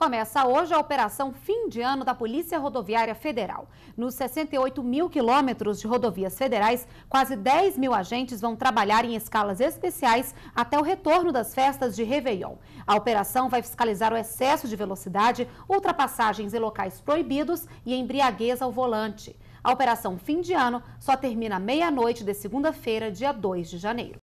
Começa hoje a operação fim de ano da Polícia Rodoviária Federal. Nos 68 mil quilômetros de rodovias federais, quase 10 mil agentes vão trabalhar em escalas especiais até o retorno das festas de Réveillon. A operação vai fiscalizar o excesso de velocidade, ultrapassagens em locais proibidos e embriaguez ao volante. A operação fim de ano só termina meia-noite de segunda-feira, dia 2 de janeiro.